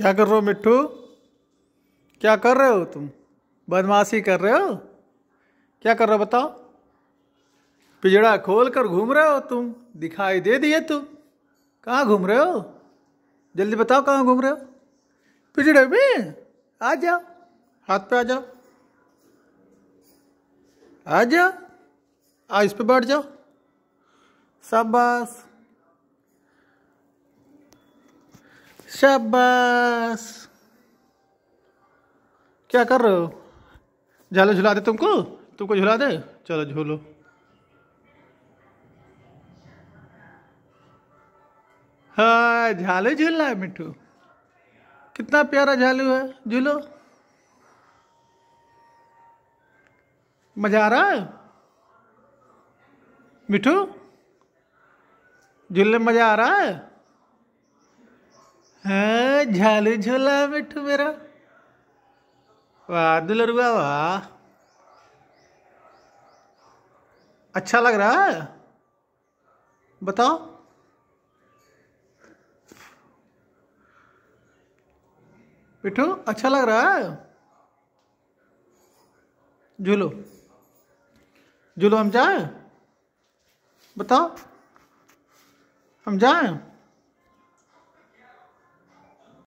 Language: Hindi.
क्या कर रहे हो मिट्टू क्या कर रहे हो तुम बदमाशी कर रहे हो क्या कर रहे हो बताओ पिजड़ा खोल कर घूम रहे हो तुम दिखाई दे दिए तुम कहाँ घूम रहे हो जल्दी बताओ कहाँ घूम रहे हो पिजड़े में आ जाओ हाथ पे आ जाओ आ जाओ आ इस पे बैठ जाओ शाबाश शाबास क्या कर रहे हो झालो झुला दे तुमको तुमको झुला दे चलो झूलो हाँ झालू झूल रहा है मिठू कितना प्यारा झालू है झूलो मजा आ रहा है मिठू झूलने मजा आ रहा है हाँ झालू झूला मिठू मेरा वाह दुलर हुआ वाह अच्छा लग रहा है बताओ मिठू अच्छा लग रहा है झूलो झूलो हम जाए बताओ हम जाए